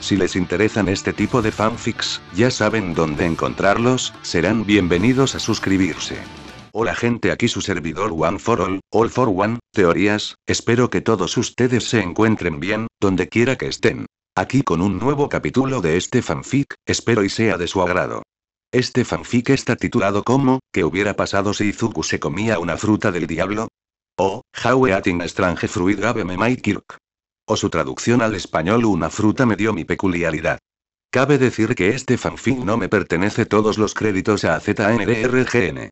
Si les interesan este tipo de fanfics, ya saben dónde encontrarlos, serán bienvenidos a suscribirse. Hola gente, aquí su servidor One for All, All for One, Teorías, espero que todos ustedes se encuentren bien, donde quiera que estén. Aquí con un nuevo capítulo de este fanfic, espero y sea de su agrado. Este fanfic está titulado como, ¿qué hubiera pasado si Izuku se comía una fruta del diablo? O, oh, How Strange Fruit Gave Me My Kirk o su traducción al español Una fruta me dio mi peculiaridad. Cabe decir que este fanfic no me pertenece todos los créditos a ZNDRGN.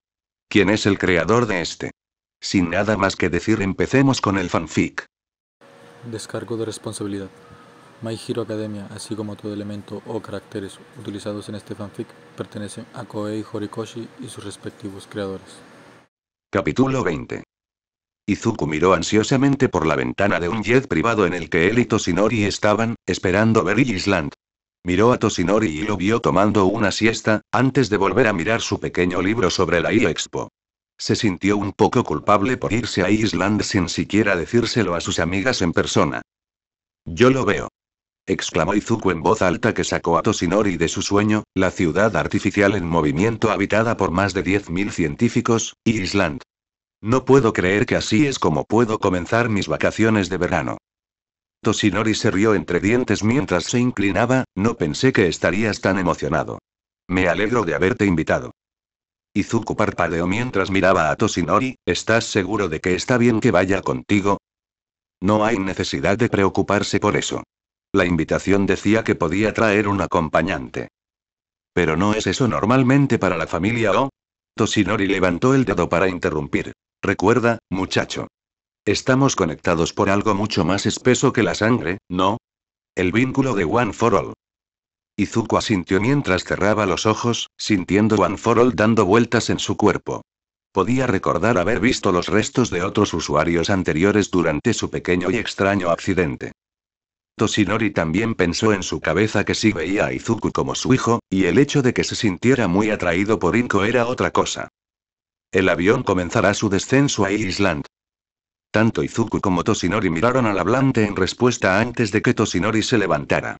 ¿Quién es el creador de este? Sin nada más que decir, empecemos con el fanfic. Descargo de responsabilidad. My Hero Academia, así como todo elemento o caracteres utilizados en este fanfic, pertenecen a Koei Horikoshi y sus respectivos creadores. Capítulo 20. Izuku miró ansiosamente por la ventana de un jet privado en el que él y Toshinori estaban, esperando ver Island. Miró a Toshinori y lo vio tomando una siesta, antes de volver a mirar su pequeño libro sobre la i Expo. Se sintió un poco culpable por irse a Island sin siquiera decírselo a sus amigas en persona. Yo lo veo. Exclamó Izuku en voz alta que sacó a Toshinori de su sueño, la ciudad artificial en movimiento habitada por más de 10.000 científicos, y Island. No puedo creer que así es como puedo comenzar mis vacaciones de verano. Toshinori se rió entre dientes mientras se inclinaba, no pensé que estarías tan emocionado. Me alegro de haberte invitado. Izuku parpadeó mientras miraba a Toshinori, ¿estás seguro de que está bien que vaya contigo? No hay necesidad de preocuparse por eso. La invitación decía que podía traer un acompañante. Pero no es eso normalmente para la familia O. Toshinori levantó el dedo para interrumpir. Recuerda, muchacho. Estamos conectados por algo mucho más espeso que la sangre, ¿no? El vínculo de One for All. Izuku asintió mientras cerraba los ojos, sintiendo One for All dando vueltas en su cuerpo. Podía recordar haber visto los restos de otros usuarios anteriores durante su pequeño y extraño accidente. Toshinori también pensó en su cabeza que sí veía a Izuku como su hijo, y el hecho de que se sintiera muy atraído por Inko era otra cosa. El avión comenzará su descenso a Island. Tanto Izuku como Toshinori miraron al hablante en respuesta antes de que Toshinori se levantara.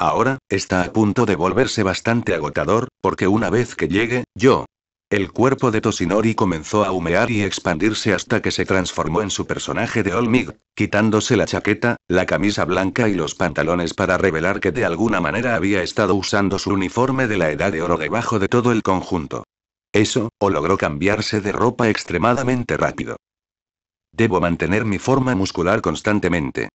Ahora, está a punto de volverse bastante agotador, porque una vez que llegue, yo. El cuerpo de Toshinori comenzó a humear y expandirse hasta que se transformó en su personaje de Olmig, quitándose la chaqueta, la camisa blanca y los pantalones para revelar que de alguna manera había estado usando su uniforme de la edad de oro debajo de todo el conjunto. Eso, o logró cambiarse de ropa extremadamente rápido. Debo mantener mi forma muscular constantemente.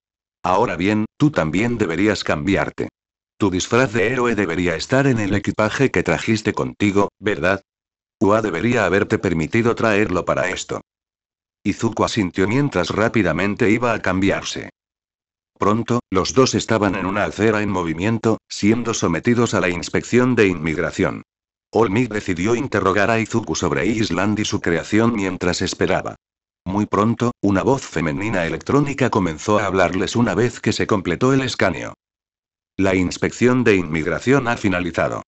Ahora bien, tú también deberías cambiarte. Tu disfraz de héroe debería estar en el equipaje que trajiste contigo, ¿verdad? Ua debería haberte permitido traerlo para esto. Izuku asintió mientras rápidamente iba a cambiarse. Pronto, los dos estaban en una acera en movimiento, siendo sometidos a la inspección de inmigración. Olmi decidió interrogar a Izuku sobre Island y su creación mientras esperaba. Muy pronto, una voz femenina electrónica comenzó a hablarles una vez que se completó el escaneo. La inspección de inmigración ha finalizado.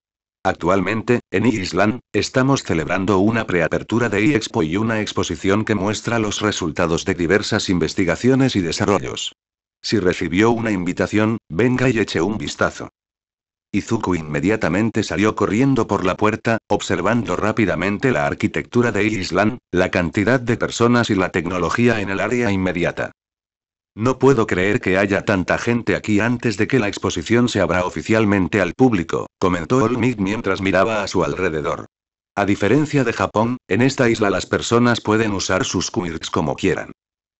Actualmente, en Island, estamos celebrando una preapertura de eXpo y una exposición que muestra los resultados de diversas investigaciones y desarrollos. Si recibió una invitación, venga y eche un vistazo. Izuku inmediatamente salió corriendo por la puerta, observando rápidamente la arquitectura de Island, la cantidad de personas y la tecnología en el área inmediata. No puedo creer que haya tanta gente aquí antes de que la exposición se abra oficialmente al público, comentó Olmik mientras miraba a su alrededor. A diferencia de Japón, en esta isla las personas pueden usar sus quirks como quieran.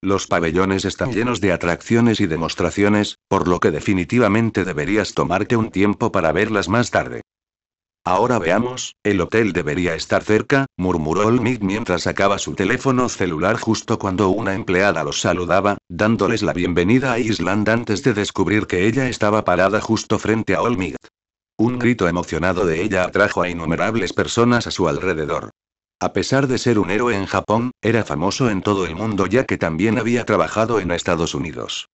Los pabellones están llenos de atracciones y demostraciones, por lo que definitivamente deberías tomarte un tiempo para verlas más tarde. Ahora veamos, el hotel debería estar cerca, murmuró Olmig mientras sacaba su teléfono celular justo cuando una empleada los saludaba, dándoles la bienvenida a Island antes de descubrir que ella estaba parada justo frente a Olmig. Un grito emocionado de ella atrajo a innumerables personas a su alrededor. A pesar de ser un héroe en Japón, era famoso en todo el mundo ya que también había trabajado en Estados Unidos.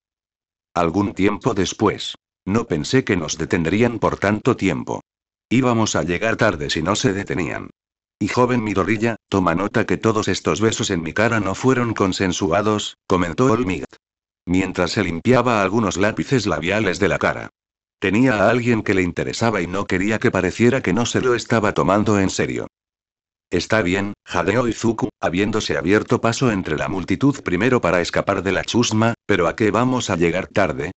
Algún tiempo después. No pensé que nos detendrían por tanto tiempo. Íbamos a llegar tarde si no se detenían. Y joven Midorilla, toma nota que todos estos besos en mi cara no fueron consensuados, comentó Olmigat. Mientras se limpiaba algunos lápices labiales de la cara. Tenía a alguien que le interesaba y no quería que pareciera que no se lo estaba tomando en serio. Está bien, jadeó Izuku, habiéndose abierto paso entre la multitud primero para escapar de la chusma, pero ¿a qué vamos a llegar tarde?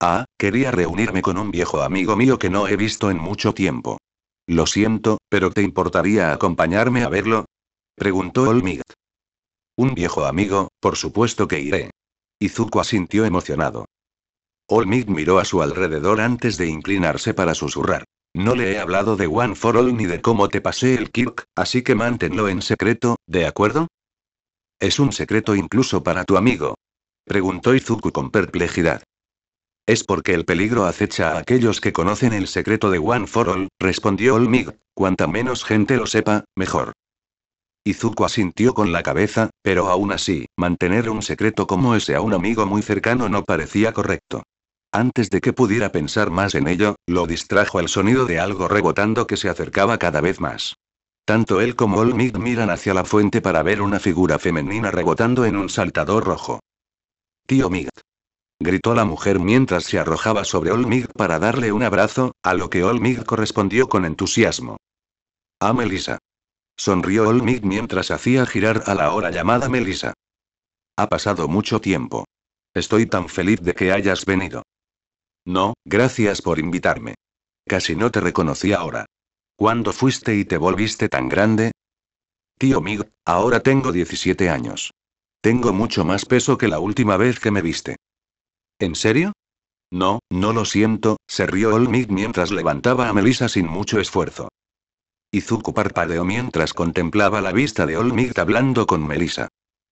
Ah, quería reunirme con un viejo amigo mío que no he visto en mucho tiempo. Lo siento, pero ¿te importaría acompañarme a verlo? Preguntó Olmig. Un viejo amigo, por supuesto que iré. Izuku asintió emocionado. Olmig miró a su alrededor antes de inclinarse para susurrar. No le he hablado de One for All ni de cómo te pasé el Kirk, así que manténlo en secreto, ¿de acuerdo? Es un secreto incluso para tu amigo. Preguntó Izuku con perplejidad. Es porque el peligro acecha a aquellos que conocen el secreto de One for All, respondió Olmig. Cuanta menos gente lo sepa, mejor. Izuku asintió con la cabeza, pero aún así, mantener un secreto como ese a un amigo muy cercano no parecía correcto. Antes de que pudiera pensar más en ello, lo distrajo el sonido de algo rebotando que se acercaba cada vez más. Tanto él como Olmig miran hacia la fuente para ver una figura femenina rebotando en un saltador rojo. Tío Mig. Gritó la mujer mientras se arrojaba sobre Olmig para darle un abrazo, a lo que Olmig correspondió con entusiasmo. A Melissa. Sonrió Olmig mientras hacía girar a la hora llamada Melissa. Ha pasado mucho tiempo. Estoy tan feliz de que hayas venido. No, gracias por invitarme. Casi no te reconocí ahora. ¿Cuándo fuiste y te volviste tan grande? Tío Mig, ahora tengo 17 años. Tengo mucho más peso que la última vez que me viste. ¿En serio? No, no lo siento, se rió Olmig mientras levantaba a Melissa sin mucho esfuerzo. Izuku parpadeó mientras contemplaba la vista de Olmig hablando con Melissa.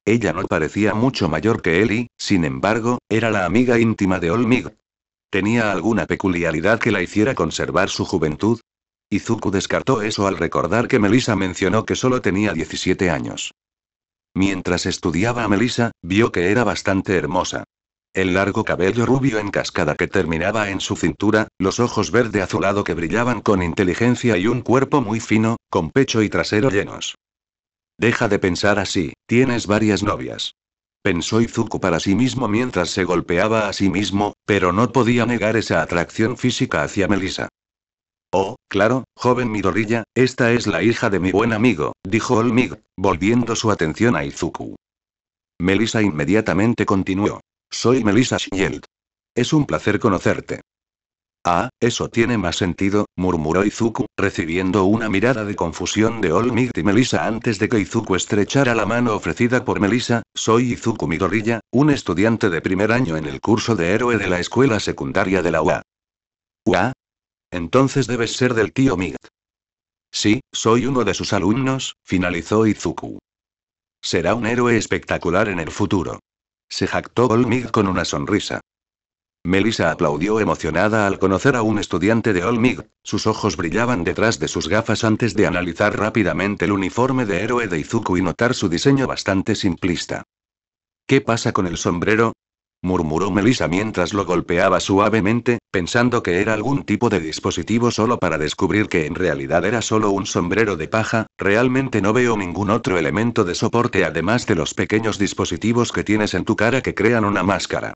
Ella no parecía mucho mayor que él y, sin embargo, era la amiga íntima de Olmig, ¿Tenía alguna peculiaridad que la hiciera conservar su juventud? Izuku descartó eso al recordar que Melissa mencionó que solo tenía 17 años. Mientras estudiaba a Melissa, vio que era bastante hermosa. El largo cabello rubio en cascada que terminaba en su cintura, los ojos verde azulado que brillaban con inteligencia y un cuerpo muy fino, con pecho y trasero llenos. Deja de pensar así, tienes varias novias pensó Izuku para sí mismo mientras se golpeaba a sí mismo, pero no podía negar esa atracción física hacia Melissa. Oh, claro, joven Midorilla, esta es la hija de mi buen amigo, dijo Olmig, volviendo su atención a Izuku. Melissa inmediatamente continuó. Soy Melissa Shield. Es un placer conocerte. Ah, eso tiene más sentido, murmuró Izuku, recibiendo una mirada de confusión de Olmigt y Melissa antes de que Izuku estrechara la mano ofrecida por Melissa. Soy Izuku Midoriya, un estudiante de primer año en el curso de héroe de la escuela secundaria de la UA. ¿UA? Entonces debes ser del tío mig Sí, soy uno de sus alumnos, finalizó Izuku. Será un héroe espectacular en el futuro. Se jactó Olmigt con una sonrisa. Melissa aplaudió emocionada al conocer a un estudiante de Olmig, sus ojos brillaban detrás de sus gafas antes de analizar rápidamente el uniforme de héroe de Izuku y notar su diseño bastante simplista. ¿Qué pasa con el sombrero? murmuró Melissa mientras lo golpeaba suavemente, pensando que era algún tipo de dispositivo solo para descubrir que en realidad era solo un sombrero de paja, realmente no veo ningún otro elemento de soporte además de los pequeños dispositivos que tienes en tu cara que crean una máscara.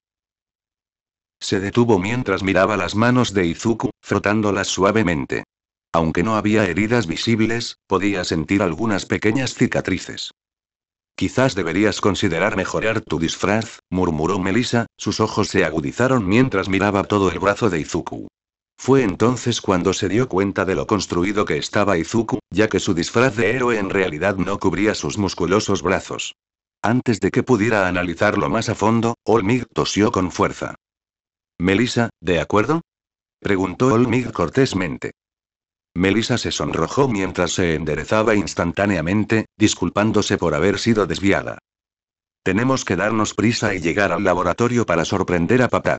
Se detuvo mientras miraba las manos de Izuku, frotándolas suavemente. Aunque no había heridas visibles, podía sentir algunas pequeñas cicatrices. Quizás deberías considerar mejorar tu disfraz, murmuró Melissa, sus ojos se agudizaron mientras miraba todo el brazo de Izuku. Fue entonces cuando se dio cuenta de lo construido que estaba Izuku, ya que su disfraz de héroe en realidad no cubría sus musculosos brazos. Antes de que pudiera analizarlo más a fondo, Olmig tosió con fuerza. Melissa, ¿de acuerdo? preguntó Olmig cortésmente. Melissa se sonrojó mientras se enderezaba instantáneamente, disculpándose por haber sido desviada. Tenemos que darnos prisa y llegar al laboratorio para sorprender a papá.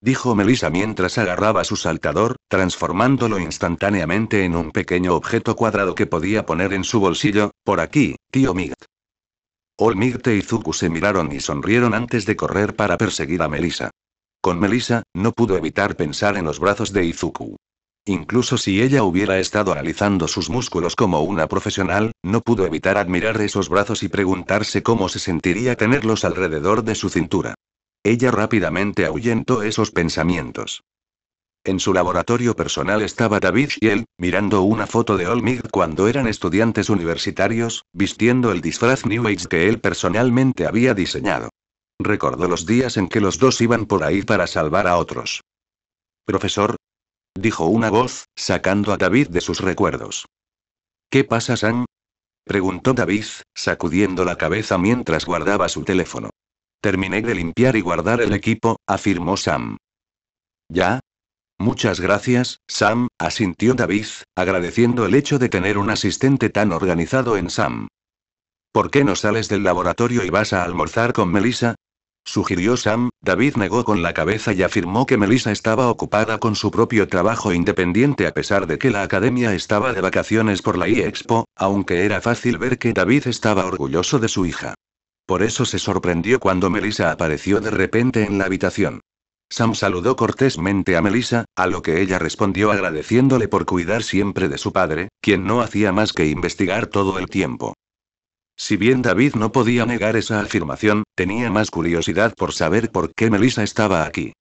Dijo Melissa mientras agarraba su saltador, transformándolo instantáneamente en un pequeño objeto cuadrado que podía poner en su bolsillo, por aquí, tío Mig. Olmigte y Zuku se miraron y sonrieron antes de correr para perseguir a Melissa. Con Melissa, no pudo evitar pensar en los brazos de Izuku. Incluso si ella hubiera estado analizando sus músculos como una profesional, no pudo evitar admirar esos brazos y preguntarse cómo se sentiría tenerlos alrededor de su cintura. Ella rápidamente ahuyentó esos pensamientos. En su laboratorio personal estaba David y él, mirando una foto de Olmig cuando eran estudiantes universitarios, vistiendo el disfraz New Age que él personalmente había diseñado. Recordó los días en que los dos iban por ahí para salvar a otros. Profesor. Dijo una voz, sacando a David de sus recuerdos. ¿Qué pasa, Sam? Preguntó David, sacudiendo la cabeza mientras guardaba su teléfono. Terminé de limpiar y guardar el equipo, afirmó Sam. ¿Ya? Muchas gracias, Sam, asintió David, agradeciendo el hecho de tener un asistente tan organizado en Sam. ¿Por qué no sales del laboratorio y vas a almorzar con Melissa? Sugirió Sam, David negó con la cabeza y afirmó que Melissa estaba ocupada con su propio trabajo independiente a pesar de que la academia estaba de vacaciones por la iExpo, expo aunque era fácil ver que David estaba orgulloso de su hija. Por eso se sorprendió cuando Melissa apareció de repente en la habitación. Sam saludó cortésmente a Melissa, a lo que ella respondió agradeciéndole por cuidar siempre de su padre, quien no hacía más que investigar todo el tiempo. Si bien David no podía negar esa afirmación, tenía más curiosidad por saber por qué Melissa estaba aquí.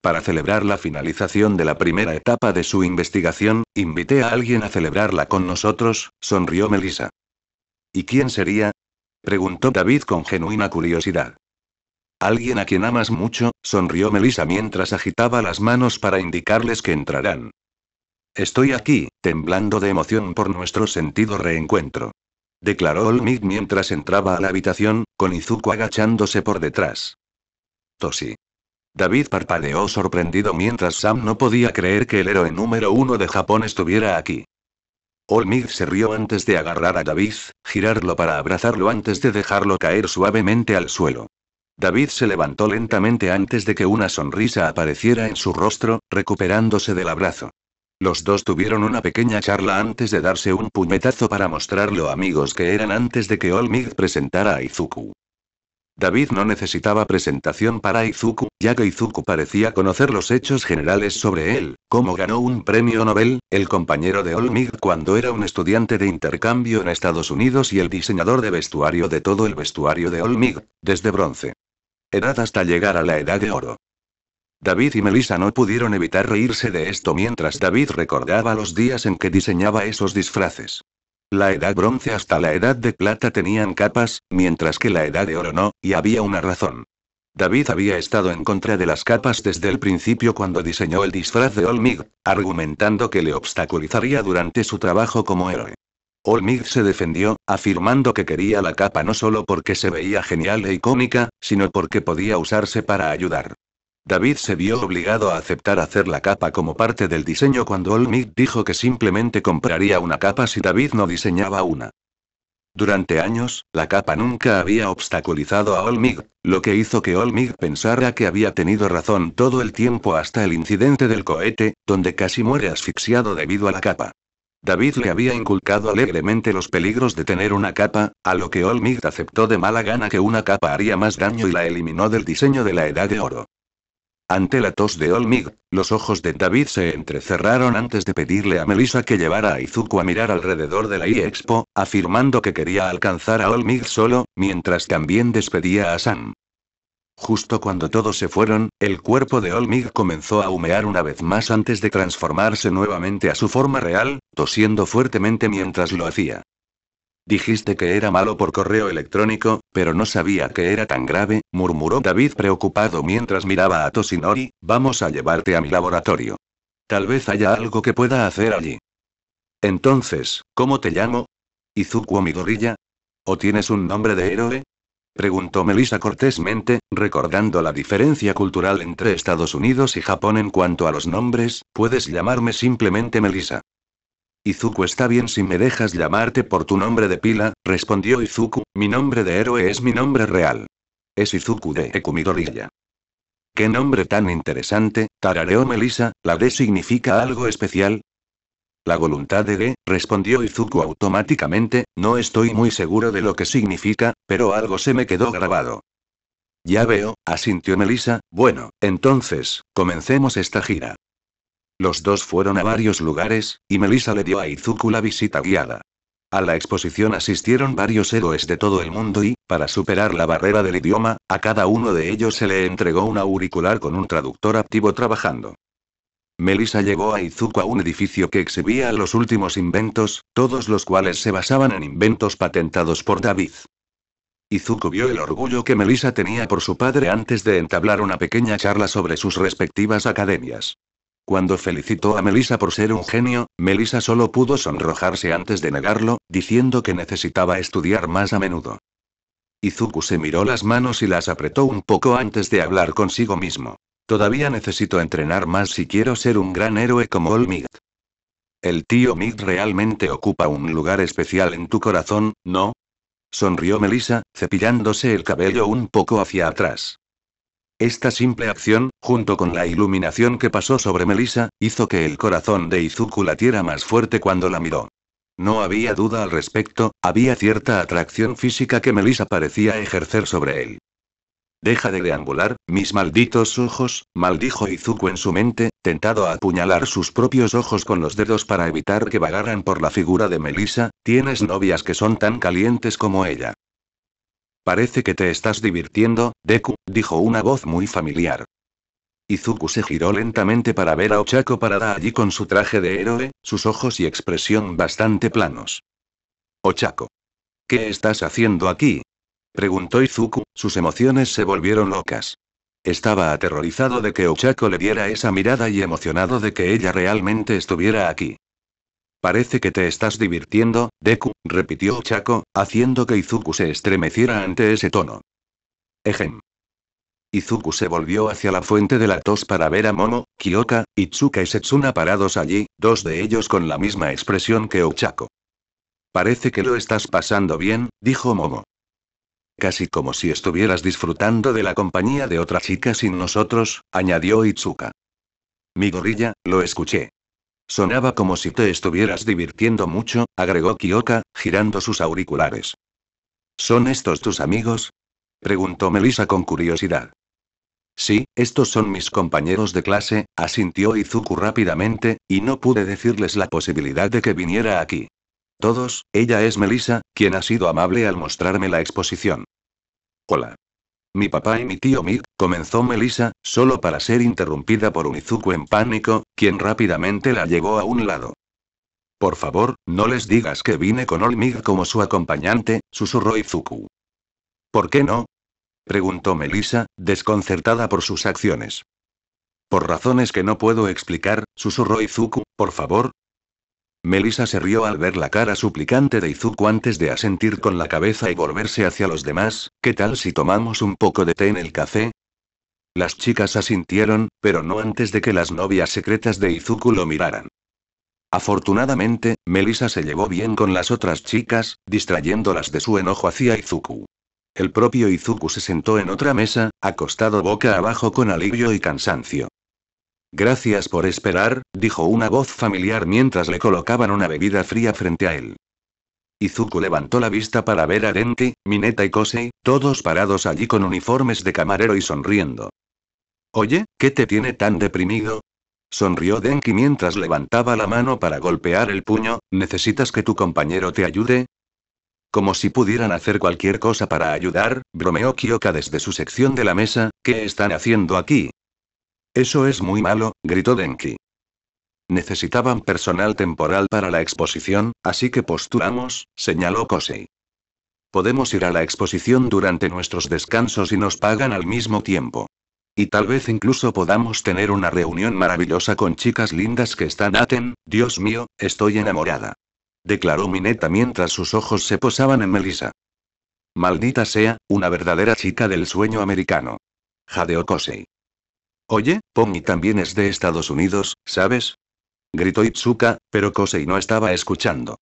Para celebrar la finalización de la primera etapa de su investigación, invité a alguien a celebrarla con nosotros, sonrió Melissa. ¿Y quién sería? preguntó David con genuina curiosidad. Alguien a quien amas mucho, sonrió Melissa mientras agitaba las manos para indicarles que entrarán. Estoy aquí, temblando de emoción por nuestro sentido reencuentro declaró Olmig mientras entraba a la habitación, con Izuku agachándose por detrás. Tosi. David parpadeó sorprendido mientras Sam no podía creer que el héroe número uno de Japón estuviera aquí. Olmig se rió antes de agarrar a David, girarlo para abrazarlo antes de dejarlo caer suavemente al suelo. David se levantó lentamente antes de que una sonrisa apareciera en su rostro, recuperándose del abrazo. Los dos tuvieron una pequeña charla antes de darse un puñetazo para mostrar lo amigos que eran antes de que Olmig presentara a Izuku. David no necesitaba presentación para Izuku, ya que Izuku parecía conocer los hechos generales sobre él, como ganó un premio Nobel, el compañero de Olmig cuando era un estudiante de intercambio en Estados Unidos y el diseñador de vestuario de todo el vestuario de Olmig, desde bronce. Edad hasta llegar a la edad de oro. David y Melissa no pudieron evitar reírse de esto mientras David recordaba los días en que diseñaba esos disfraces. La edad bronce hasta la edad de plata tenían capas, mientras que la edad de oro no, y había una razón. David había estado en contra de las capas desde el principio cuando diseñó el disfraz de Olmig, argumentando que le obstaculizaría durante su trabajo como héroe. Olmig se defendió, afirmando que quería la capa no solo porque se veía genial e icónica, sino porque podía usarse para ayudar. David se vio obligado a aceptar hacer la capa como parte del diseño cuando Olmig dijo que simplemente compraría una capa si David no diseñaba una. Durante años, la capa nunca había obstaculizado a Olmig, lo que hizo que Olmig pensara que había tenido razón todo el tiempo hasta el incidente del cohete, donde casi muere asfixiado debido a la capa. David le había inculcado alegremente los peligros de tener una capa, a lo que Olmig aceptó de mala gana que una capa haría más daño y la eliminó del diseño de la Edad de Oro. Ante la tos de Olmig, los ojos de David se entrecerraron antes de pedirle a Melissa que llevara a Izuku a mirar alrededor de la iExpo, expo afirmando que quería alcanzar a Olmig solo, mientras también despedía a Sam. Justo cuando todos se fueron, el cuerpo de Olmig comenzó a humear una vez más antes de transformarse nuevamente a su forma real, tosiendo fuertemente mientras lo hacía. Dijiste que era malo por correo electrónico, pero no sabía que era tan grave, murmuró David preocupado mientras miraba a Tosinori, vamos a llevarte a mi laboratorio. Tal vez haya algo que pueda hacer allí. Entonces, ¿cómo te llamo? ¿Izuku gorilla. ¿O tienes un nombre de héroe? Preguntó Melissa cortésmente, recordando la diferencia cultural entre Estados Unidos y Japón en cuanto a los nombres, puedes llamarme simplemente Melissa. Izuku está bien si me dejas llamarte por tu nombre de pila, respondió Izuku, mi nombre de héroe es mi nombre real. Es Izuku de Ekumidorilla. Qué nombre tan interesante, tarareó Melissa, la D significa algo especial, la voluntad de D, respondió Izuku automáticamente, no estoy muy seguro de lo que significa, pero algo se me quedó grabado. Ya veo, asintió Melissa, bueno, entonces, comencemos esta gira. Los dos fueron a varios lugares, y Melissa le dio a Izuku la visita guiada. A la exposición asistieron varios héroes de todo el mundo y, para superar la barrera del idioma, a cada uno de ellos se le entregó un auricular con un traductor activo trabajando. Melissa llevó a Izuku a un edificio que exhibía los últimos inventos, todos los cuales se basaban en inventos patentados por David. Izuku vio el orgullo que Melissa tenía por su padre antes de entablar una pequeña charla sobre sus respectivas academias. Cuando felicitó a Melissa por ser un genio, Melissa solo pudo sonrojarse antes de negarlo, diciendo que necesitaba estudiar más a menudo. Izuku se miró las manos y las apretó un poco antes de hablar consigo mismo. Todavía necesito entrenar más si quiero ser un gran héroe como All Might. El tío Mig realmente ocupa un lugar especial en tu corazón, ¿no? Sonrió Melissa, cepillándose el cabello un poco hacia atrás. Esta simple acción, junto con la iluminación que pasó sobre Melissa, hizo que el corazón de Izuku latiera más fuerte cuando la miró. No había duda al respecto, había cierta atracción física que Melissa parecía ejercer sobre él. Deja de deambular, mis malditos ojos, maldijo Izuku en su mente, tentado a apuñalar sus propios ojos con los dedos para evitar que vagaran por la figura de Melissa, tienes novias que son tan calientes como ella. Parece que te estás divirtiendo, Deku, dijo una voz muy familiar. Izuku se giró lentamente para ver a Ochako parada allí con su traje de héroe, sus ojos y expresión bastante planos. Ochako. ¿Qué estás haciendo aquí? preguntó Izuku, sus emociones se volvieron locas. Estaba aterrorizado de que Ochako le diera esa mirada y emocionado de que ella realmente estuviera aquí. Parece que te estás divirtiendo, Deku, repitió Uchako, haciendo que Izuku se estremeciera ante ese tono. Ejem. Izuku se volvió hacia la fuente de la tos para ver a Momo, Kyoka, Itsuka y Setsuna parados allí, dos de ellos con la misma expresión que Uchako. Parece que lo estás pasando bien, dijo Momo. Casi como si estuvieras disfrutando de la compañía de otra chica sin nosotros, añadió Itsuka. Mi gorilla, lo escuché. Sonaba como si te estuvieras divirtiendo mucho, agregó Kioka, girando sus auriculares. ¿Son estos tus amigos? preguntó Melissa con curiosidad. Sí, estos son mis compañeros de clase, asintió Izuku rápidamente, y no pude decirles la posibilidad de que viniera aquí. Todos, ella es Melissa, quien ha sido amable al mostrarme la exposición. Hola. Mi papá y mi tío Mick, comenzó Melissa, solo para ser interrumpida por un Izuku en pánico, quien rápidamente la llevó a un lado. Por favor, no les digas que vine con Olmig como su acompañante, susurró Izuku. ¿Por qué no? preguntó Melissa, desconcertada por sus acciones. Por razones que no puedo explicar, susurró Izuku, por favor, Melissa se rió al ver la cara suplicante de Izuku antes de asentir con la cabeza y volverse hacia los demás, ¿qué tal si tomamos un poco de té en el café? Las chicas asintieron, pero no antes de que las novias secretas de Izuku lo miraran. Afortunadamente, Melissa se llevó bien con las otras chicas, distrayéndolas de su enojo hacia Izuku. El propio Izuku se sentó en otra mesa, acostado boca abajo con alivio y cansancio. Gracias por esperar, dijo una voz familiar mientras le colocaban una bebida fría frente a él. Izuku levantó la vista para ver a Denki, Mineta y Kosei, todos parados allí con uniformes de camarero y sonriendo. Oye, ¿qué te tiene tan deprimido? Sonrió Denki mientras levantaba la mano para golpear el puño, ¿necesitas que tu compañero te ayude? Como si pudieran hacer cualquier cosa para ayudar, bromeó Kyoka desde su sección de la mesa, ¿qué están haciendo aquí? Eso es muy malo, gritó Denki. Necesitaban personal temporal para la exposición, así que postulamos, señaló Kosei. Podemos ir a la exposición durante nuestros descansos y nos pagan al mismo tiempo. Y tal vez incluso podamos tener una reunión maravillosa con chicas lindas que están aten, Dios mío, estoy enamorada. Declaró Mineta mientras sus ojos se posaban en Melissa. Maldita sea, una verdadera chica del sueño americano. Jadeó Kosei. Oye, Pony también es de Estados Unidos, ¿sabes? Gritó Itsuka, pero Kosei no estaba escuchando.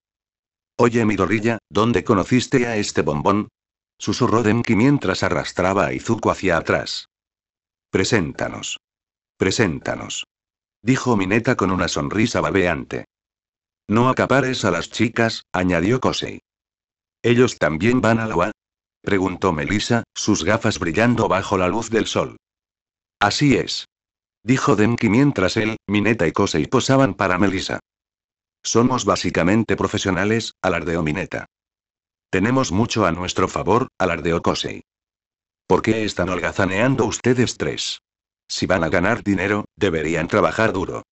Oye Midorilla, ¿dónde conociste a este bombón? Susurró Denki mientras arrastraba a Izuku hacia atrás. Preséntanos. Preséntanos. Dijo Mineta con una sonrisa babeante. No acapares a las chicas, añadió Kosei. ¿Ellos también van a la UA? Preguntó Melissa, sus gafas brillando bajo la luz del sol. Así es. Dijo Denki mientras él, Mineta y Kosei posaban para Melissa. Somos básicamente profesionales, alardeó Mineta. Tenemos mucho a nuestro favor, alardeó Kosei. ¿Por qué están holgazaneando ustedes tres? Si van a ganar dinero, deberían trabajar duro.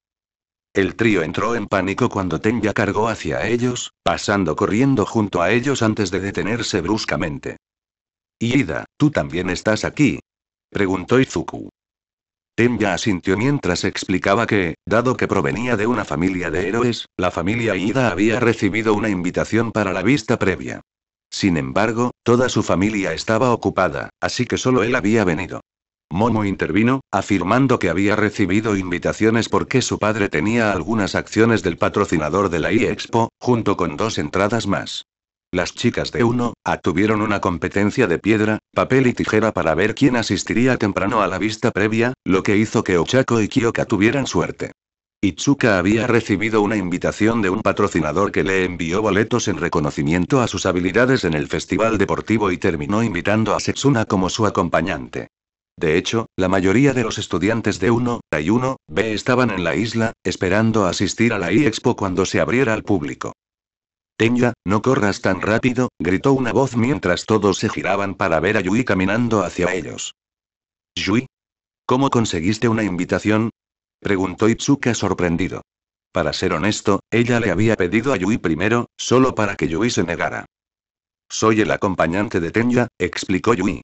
El trío entró en pánico cuando Tenya cargó hacia ellos, pasando corriendo junto a ellos antes de detenerse bruscamente. Ida, ¿tú también estás aquí? preguntó Izuku ya asintió mientras explicaba que, dado que provenía de una familia de héroes, la familia Ida había recibido una invitación para la vista previa. Sin embargo, toda su familia estaba ocupada, así que solo él había venido. Momo intervino, afirmando que había recibido invitaciones porque su padre tenía algunas acciones del patrocinador de la iExpo, expo junto con dos entradas más. Las chicas de 1A e tuvieron una competencia de piedra, papel y tijera para ver quién asistiría temprano a la vista previa, lo que hizo que Ochako y Kyoka tuvieran suerte. Itsuka había recibido una invitación de un patrocinador que le envió boletos en reconocimiento a sus habilidades en el festival deportivo y terminó invitando a Setsuna como su acompañante. De hecho, la mayoría de los estudiantes de 1, y 1, B estaban en la isla, esperando asistir a la I-Expo e cuando se abriera al público. Tenya, no corras tan rápido, gritó una voz mientras todos se giraban para ver a Yui caminando hacia ellos. Yui. ¿Cómo conseguiste una invitación? preguntó Itsuka sorprendido. Para ser honesto, ella le había pedido a Yui primero, solo para que Yui se negara. Soy el acompañante de Tenya, explicó Yui.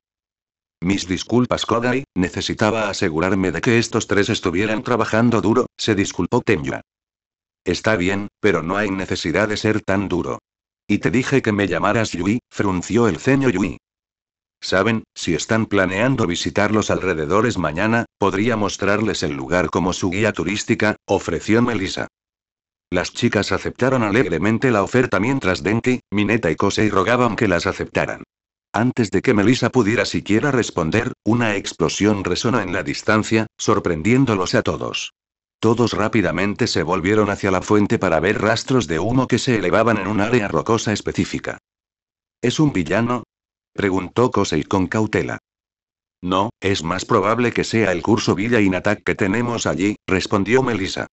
Mis disculpas Kodai, necesitaba asegurarme de que estos tres estuvieran trabajando duro, se disculpó Tenya. Está bien, pero no hay necesidad de ser tan duro. Y te dije que me llamaras Yui, frunció el ceño Yui. Saben, si están planeando visitar los alrededores mañana, podría mostrarles el lugar como su guía turística, ofreció Melissa. Las chicas aceptaron alegremente la oferta mientras Denki, Mineta y Kosei rogaban que las aceptaran. Antes de que Melissa pudiera siquiera responder, una explosión resonó en la distancia, sorprendiéndolos a todos. Todos rápidamente se volvieron hacia la fuente para ver rastros de humo que se elevaban en un área rocosa específica. ¿Es un villano? preguntó Kosei con cautela. No, es más probable que sea el curso Villa Inatak que tenemos allí, respondió Melissa.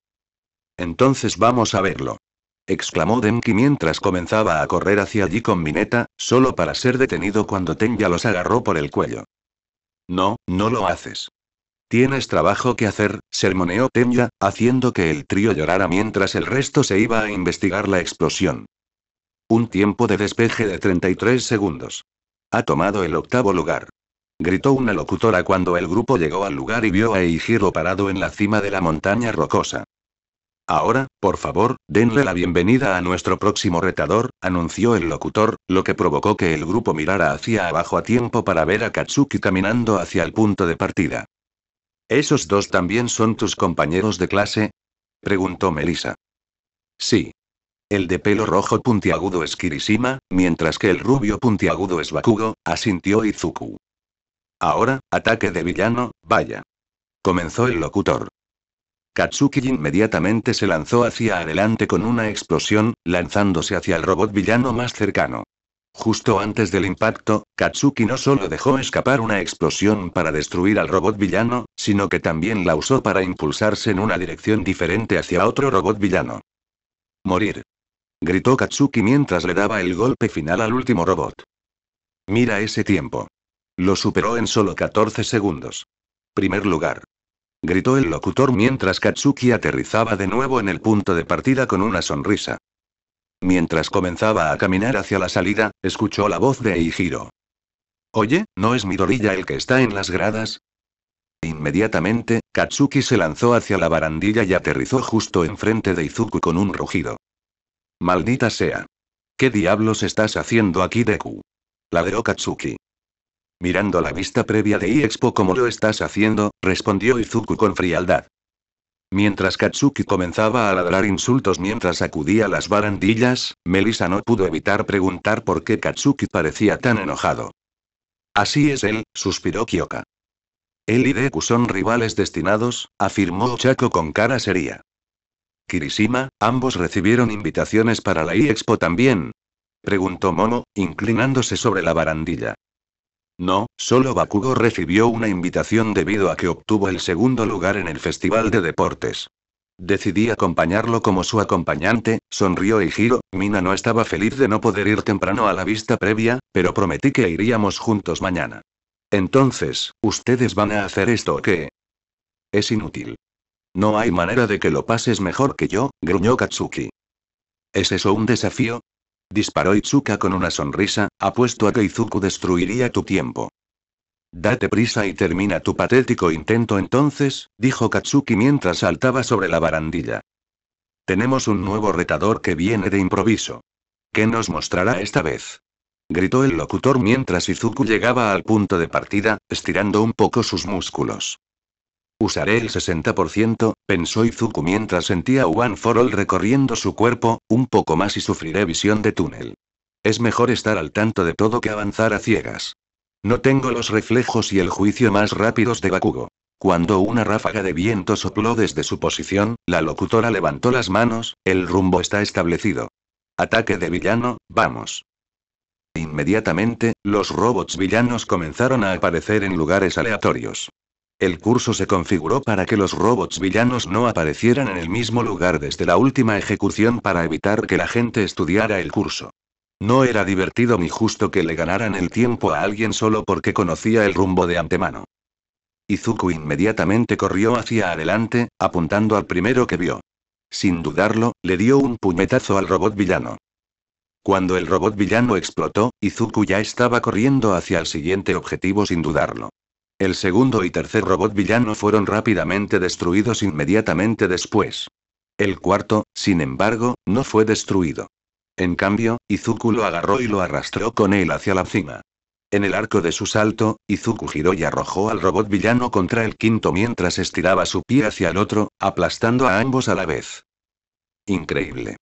Entonces vamos a verlo. Exclamó Denki mientras comenzaba a correr hacia allí con Mineta, solo para ser detenido cuando Tenya los agarró por el cuello. No, no lo haces. Tienes trabajo que hacer, sermoneó Tenya, haciendo que el trío llorara mientras el resto se iba a investigar la explosión. Un tiempo de despeje de 33 segundos. Ha tomado el octavo lugar. Gritó una locutora cuando el grupo llegó al lugar y vio a Eijiro parado en la cima de la montaña rocosa. Ahora, por favor, denle la bienvenida a nuestro próximo retador, anunció el locutor, lo que provocó que el grupo mirara hacia abajo a tiempo para ver a Katsuki caminando hacia el punto de partida. ¿Esos dos también son tus compañeros de clase? preguntó Melissa. Sí. El de pelo rojo puntiagudo es Kirishima, mientras que el rubio puntiagudo es Bakugo, asintió Izuku. Ahora, ataque de villano, vaya. Comenzó el locutor. Katsuki inmediatamente se lanzó hacia adelante con una explosión, lanzándose hacia el robot villano más cercano. Justo antes del impacto, Katsuki no solo dejó escapar una explosión para destruir al robot villano, sino que también la usó para impulsarse en una dirección diferente hacia otro robot villano. Morir. Gritó Katsuki mientras le daba el golpe final al último robot. Mira ese tiempo. Lo superó en solo 14 segundos. Primer lugar. Gritó el locutor mientras Katsuki aterrizaba de nuevo en el punto de partida con una sonrisa. Mientras comenzaba a caminar hacia la salida, escuchó la voz de Eijiro. Oye, ¿no es dorilla el que está en las gradas? Inmediatamente, Katsuki se lanzó hacia la barandilla y aterrizó justo enfrente de Izuku con un rugido. Maldita sea. ¿Qué diablos estás haciendo aquí, Deku? Ladeó Katsuki. Mirando la vista previa de Iexpo como lo estás haciendo, respondió Izuku con frialdad. Mientras Katsuki comenzaba a ladrar insultos mientras acudía a las barandillas, Melissa no pudo evitar preguntar por qué Katsuki parecía tan enojado. Así es él, suspiró Kyoka. Él y Deku son rivales destinados, afirmó Chaco con cara seria. Kirishima, ambos recibieron invitaciones para la I-Expo también. Preguntó Mono, inclinándose sobre la barandilla. No, solo Bakugo recibió una invitación debido a que obtuvo el segundo lugar en el Festival de Deportes. Decidí acompañarlo como su acompañante, sonrió y giro. Mina no estaba feliz de no poder ir temprano a la vista previa, pero prometí que iríamos juntos mañana. Entonces, ¿ustedes van a hacer esto o qué? Es inútil. No hay manera de que lo pases mejor que yo, gruñó Katsuki. ¿Es eso un desafío? Disparó Itsuka con una sonrisa, apuesto a que Izuku destruiría tu tiempo. Date prisa y termina tu patético intento entonces, dijo Katsuki mientras saltaba sobre la barandilla. Tenemos un nuevo retador que viene de improviso. ¿Qué nos mostrará esta vez? gritó el locutor mientras Izuku llegaba al punto de partida, estirando un poco sus músculos. Usaré el 60%, pensó Izuku mientras sentía One for All recorriendo su cuerpo, un poco más y sufriré visión de túnel. Es mejor estar al tanto de todo que avanzar a ciegas. No tengo los reflejos y el juicio más rápidos de Bakugo. Cuando una ráfaga de viento sopló desde su posición, la locutora levantó las manos, el rumbo está establecido. Ataque de villano, vamos. Inmediatamente, los robots villanos comenzaron a aparecer en lugares aleatorios. El curso se configuró para que los robots villanos no aparecieran en el mismo lugar desde la última ejecución para evitar que la gente estudiara el curso. No era divertido ni justo que le ganaran el tiempo a alguien solo porque conocía el rumbo de antemano. Izuku inmediatamente corrió hacia adelante, apuntando al primero que vio. Sin dudarlo, le dio un puñetazo al robot villano. Cuando el robot villano explotó, Izuku ya estaba corriendo hacia el siguiente objetivo sin dudarlo. El segundo y tercer robot villano fueron rápidamente destruidos inmediatamente después. El cuarto, sin embargo, no fue destruido. En cambio, Izuku lo agarró y lo arrastró con él hacia la cima. En el arco de su salto, Izuku giró y arrojó al robot villano contra el quinto mientras estiraba su pie hacia el otro, aplastando a ambos a la vez. Increíble.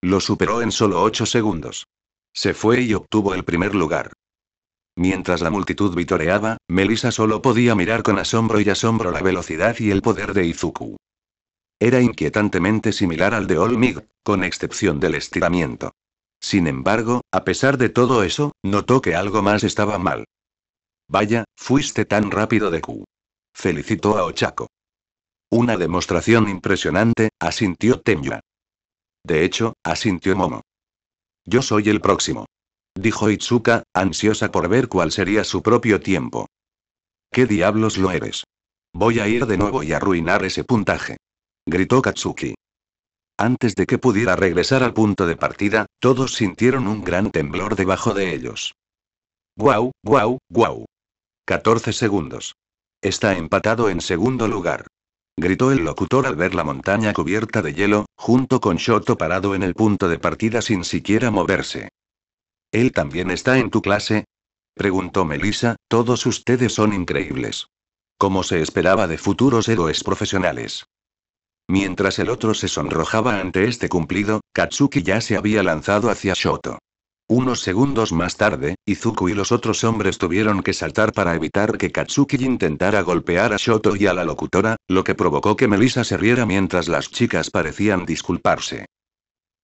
Lo superó en solo 8 segundos. Se fue y obtuvo el primer lugar. Mientras la multitud vitoreaba, Melissa solo podía mirar con asombro y asombro la velocidad y el poder de Izuku. Era inquietantemente similar al de Olmig, con excepción del estiramiento. Sin embargo, a pesar de todo eso, notó que algo más estaba mal. Vaya, fuiste tan rápido de Q. Felicitó a Ochako. Una demostración impresionante, asintió Tenya. De hecho, asintió Momo. Yo soy el próximo. Dijo Itsuka, ansiosa por ver cuál sería su propio tiempo. ¿Qué diablos lo eres? Voy a ir de nuevo y arruinar ese puntaje gritó Katsuki. Antes de que pudiera regresar al punto de partida, todos sintieron un gran temblor debajo de ellos. ¡Guau, guau, guau! 14 segundos. Está empatado en segundo lugar. Gritó el locutor al ver la montaña cubierta de hielo, junto con Shoto parado en el punto de partida sin siquiera moverse. ¿Él también está en tu clase? Preguntó Melissa, todos ustedes son increíbles. Como se esperaba de futuros héroes profesionales. Mientras el otro se sonrojaba ante este cumplido, Katsuki ya se había lanzado hacia Shoto. Unos segundos más tarde, Izuku y los otros hombres tuvieron que saltar para evitar que Katsuki intentara golpear a Shoto y a la locutora, lo que provocó que Melissa se riera mientras las chicas parecían disculparse.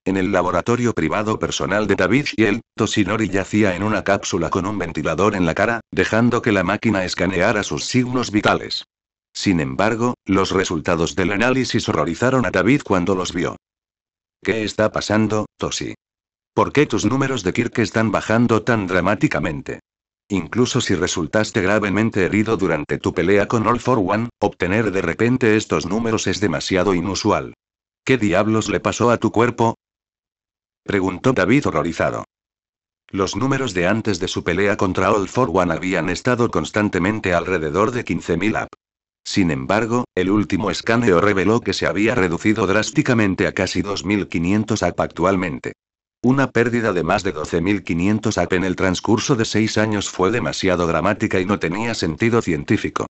En el laboratorio privado personal de David Shiel, Toshinori yacía en una cápsula con un ventilador en la cara, dejando que la máquina escaneara sus signos vitales. Sin embargo, los resultados del análisis horrorizaron a David cuando los vio. ¿Qué está pasando, Tosi? ¿Por qué tus números de Kirk están bajando tan dramáticamente? Incluso si resultaste gravemente herido durante tu pelea con All for One, obtener de repente estos números es demasiado inusual. ¿Qué diablos le pasó a tu cuerpo? Preguntó David horrorizado. Los números de antes de su pelea contra All for One habían estado constantemente alrededor de 15.000 up. Sin embargo, el último escaneo reveló que se había reducido drásticamente a casi 2.500 AP actualmente. Una pérdida de más de 12.500 AP en el transcurso de seis años fue demasiado dramática y no tenía sentido científico.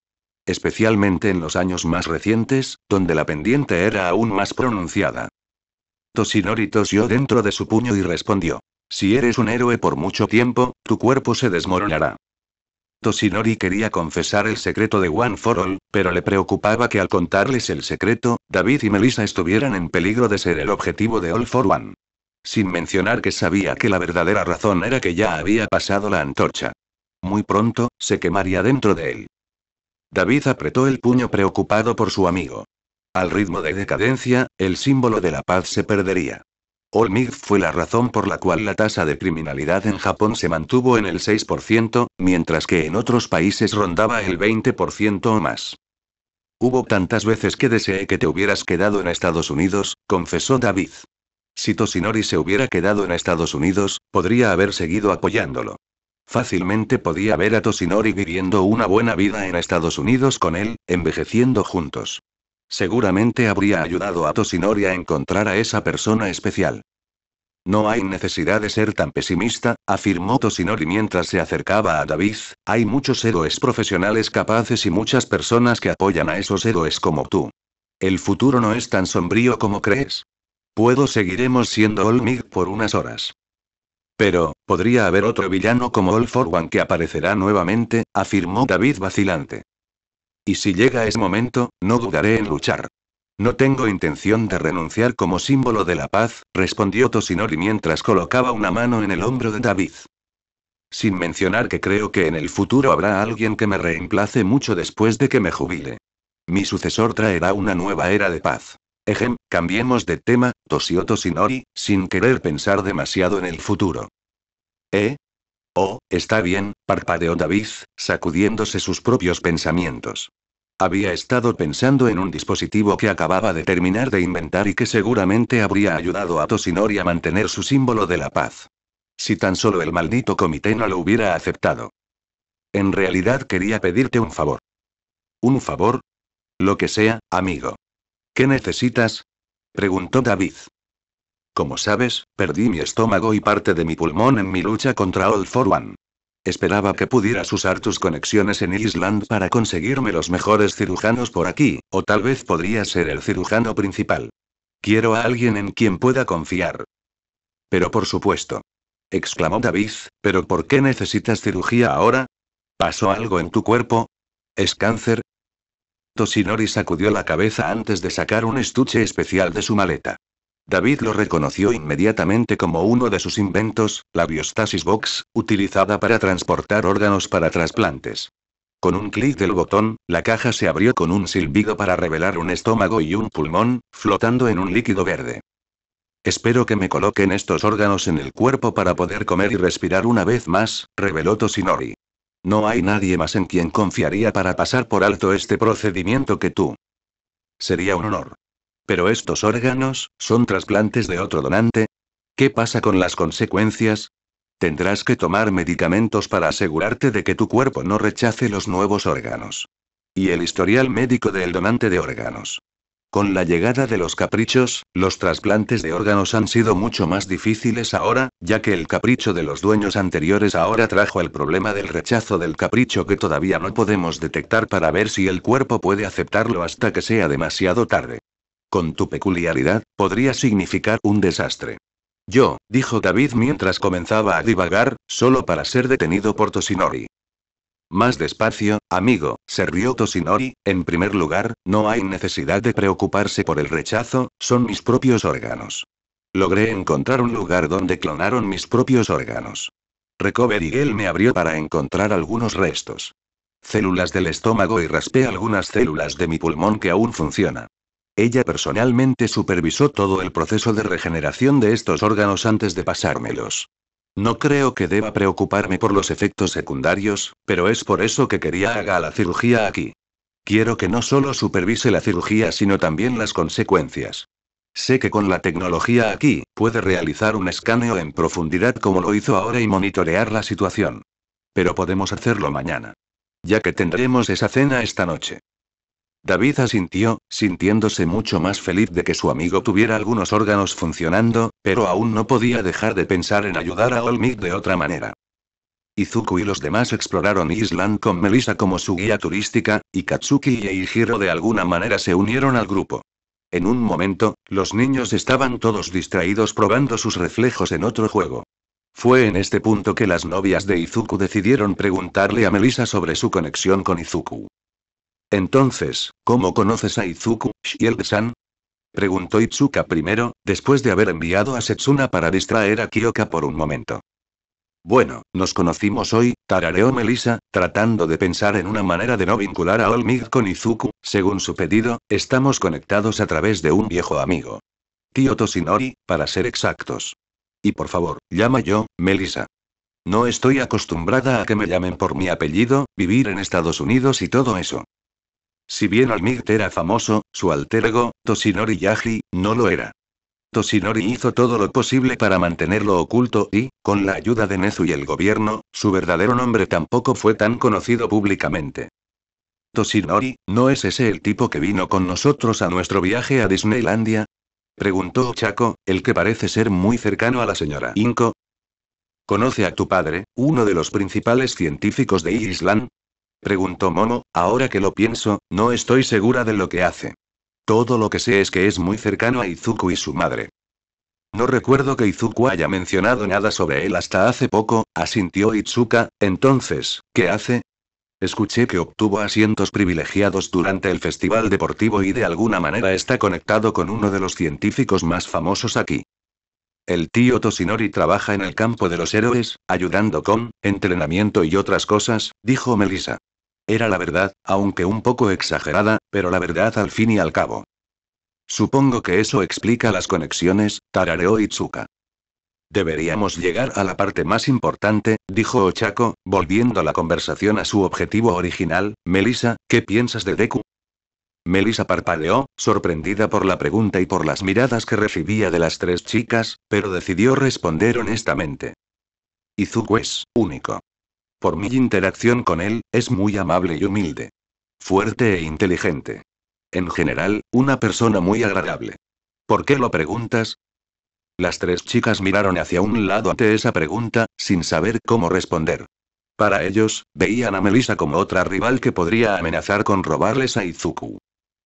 Especialmente en los años más recientes, donde la pendiente era aún más pronunciada. Toshinori tosió dentro de su puño y respondió. Si eres un héroe por mucho tiempo, tu cuerpo se desmoronará. Toshinori quería confesar el secreto de One for All, pero le preocupaba que al contarles el secreto, David y Melissa estuvieran en peligro de ser el objetivo de All for One. Sin mencionar que sabía que la verdadera razón era que ya había pasado la antorcha. Muy pronto, se quemaría dentro de él. David apretó el puño preocupado por su amigo. Al ritmo de decadencia, el símbolo de la paz se perdería. Olmig fue la razón por la cual la tasa de criminalidad en Japón se mantuvo en el 6%, mientras que en otros países rondaba el 20% o más. Hubo tantas veces que deseé que te hubieras quedado en Estados Unidos, confesó David. Si Toshinori se hubiera quedado en Estados Unidos, podría haber seguido apoyándolo. Fácilmente podía ver a Tosinori viviendo una buena vida en Estados Unidos con él, envejeciendo juntos. Seguramente habría ayudado a Tosinori a encontrar a esa persona especial. No hay necesidad de ser tan pesimista, afirmó Tosinori mientras se acercaba a David. Hay muchos héroes profesionales capaces y muchas personas que apoyan a esos héroes como tú. El futuro no es tan sombrío como crees. Puedo seguiremos siendo Olmig por unas horas. Pero, podría haber otro villano como All for One que aparecerá nuevamente, afirmó David vacilante. Y si llega ese momento, no dudaré en luchar. No tengo intención de renunciar como símbolo de la paz, respondió Tosinori mientras colocaba una mano en el hombro de David. Sin mencionar que creo que en el futuro habrá alguien que me reemplace mucho después de que me jubile. Mi sucesor traerá una nueva era de paz. Ejem, cambiemos de tema, tosió Tosinori, sin querer pensar demasiado en el futuro. ¿Eh? Oh, está bien, parpadeó David, sacudiéndose sus propios pensamientos. Había estado pensando en un dispositivo que acababa de terminar de inventar y que seguramente habría ayudado a Tosinori a mantener su símbolo de la paz. Si tan solo el maldito comité no lo hubiera aceptado. En realidad quería pedirte un favor. ¿Un favor? Lo que sea, amigo. ¿Qué necesitas? preguntó David. Como sabes, perdí mi estómago y parte de mi pulmón en mi lucha contra All for One. Esperaba que pudieras usar tus conexiones en Island para conseguirme los mejores cirujanos por aquí, o tal vez podrías ser el cirujano principal. Quiero a alguien en quien pueda confiar. Pero por supuesto. Exclamó David, ¿pero por qué necesitas cirugía ahora? ¿Pasó algo en tu cuerpo? ¿Es cáncer? Toshinori sacudió la cabeza antes de sacar un estuche especial de su maleta. David lo reconoció inmediatamente como uno de sus inventos, la biostasis box, utilizada para transportar órganos para trasplantes. Con un clic del botón, la caja se abrió con un silbido para revelar un estómago y un pulmón, flotando en un líquido verde. Espero que me coloquen estos órganos en el cuerpo para poder comer y respirar una vez más, reveló Toshinori. No hay nadie más en quien confiaría para pasar por alto este procedimiento que tú. Sería un honor. Pero estos órganos, ¿son trasplantes de otro donante? ¿Qué pasa con las consecuencias? Tendrás que tomar medicamentos para asegurarte de que tu cuerpo no rechace los nuevos órganos. Y el historial médico del donante de órganos. Con la llegada de los caprichos, los trasplantes de órganos han sido mucho más difíciles ahora, ya que el capricho de los dueños anteriores ahora trajo el problema del rechazo del capricho que todavía no podemos detectar para ver si el cuerpo puede aceptarlo hasta que sea demasiado tarde con tu peculiaridad, podría significar un desastre. Yo, dijo David mientras comenzaba a divagar, solo para ser detenido por Tosinori. Más despacio, amigo, se rió Tosinori, en primer lugar, no hay necesidad de preocuparse por el rechazo, son mis propios órganos. Logré encontrar un lugar donde clonaron mis propios órganos. Recovery, él me abrió para encontrar algunos restos. Células del estómago y raspé algunas células de mi pulmón que aún funcionan. Ella personalmente supervisó todo el proceso de regeneración de estos órganos antes de pasármelos. No creo que deba preocuparme por los efectos secundarios, pero es por eso que quería haga la cirugía aquí. Quiero que no solo supervise la cirugía, sino también las consecuencias. Sé que con la tecnología aquí, puede realizar un escaneo en profundidad como lo hizo ahora y monitorear la situación. Pero podemos hacerlo mañana. Ya que tendremos esa cena esta noche. David asintió, sintiéndose mucho más feliz de que su amigo tuviera algunos órganos funcionando, pero aún no podía dejar de pensar en ayudar a Olmig de otra manera. Izuku y los demás exploraron Island con Melissa como su guía turística, y Katsuki y Eijiro de alguna manera se unieron al grupo. En un momento, los niños estaban todos distraídos probando sus reflejos en otro juego. Fue en este punto que las novias de Izuku decidieron preguntarle a Melissa sobre su conexión con Izuku. Entonces, ¿cómo conoces a Izuku, Shield-san? Preguntó Itsuka primero, después de haber enviado a Setsuna para distraer a Kiyoka por un momento. Bueno, nos conocimos hoy, tarareó Melissa, tratando de pensar en una manera de no vincular a Olmig con Izuku, según su pedido, estamos conectados a través de un viejo amigo. Tío Toshinori, para ser exactos. Y por favor, llama yo, Melissa. No estoy acostumbrada a que me llamen por mi apellido, vivir en Estados Unidos y todo eso. Si bien Almigt era famoso, su alter ego, Toshinori Yaji, no lo era. Toshinori hizo todo lo posible para mantenerlo oculto y, con la ayuda de Nezu y el gobierno, su verdadero nombre tampoco fue tan conocido públicamente. Toshinori, ¿no es ese el tipo que vino con nosotros a nuestro viaje a Disneylandia? Preguntó Chaco, el que parece ser muy cercano a la señora Inko. Conoce a tu padre, uno de los principales científicos de Island, preguntó Momo, ahora que lo pienso, no estoy segura de lo que hace. Todo lo que sé es que es muy cercano a Izuku y su madre. No recuerdo que Izuku haya mencionado nada sobre él hasta hace poco, asintió Itsuka, entonces, ¿qué hace? Escuché que obtuvo asientos privilegiados durante el festival deportivo y de alguna manera está conectado con uno de los científicos más famosos aquí. El tío Toshinori trabaja en el campo de los héroes, ayudando con entrenamiento y otras cosas, dijo Melissa. Era la verdad, aunque un poco exagerada, pero la verdad al fin y al cabo. Supongo que eso explica las conexiones, tarareó Itsuka. Deberíamos llegar a la parte más importante, dijo Ochako, volviendo la conversación a su objetivo original. Melissa, ¿qué piensas de Deku? Melissa parpadeó, sorprendida por la pregunta y por las miradas que recibía de las tres chicas, pero decidió responder honestamente. Izuku es único. Por mi interacción con él, es muy amable y humilde. Fuerte e inteligente. En general, una persona muy agradable. ¿Por qué lo preguntas? Las tres chicas miraron hacia un lado ante esa pregunta, sin saber cómo responder. Para ellos, veían a Melissa como otra rival que podría amenazar con robarles a Izuku.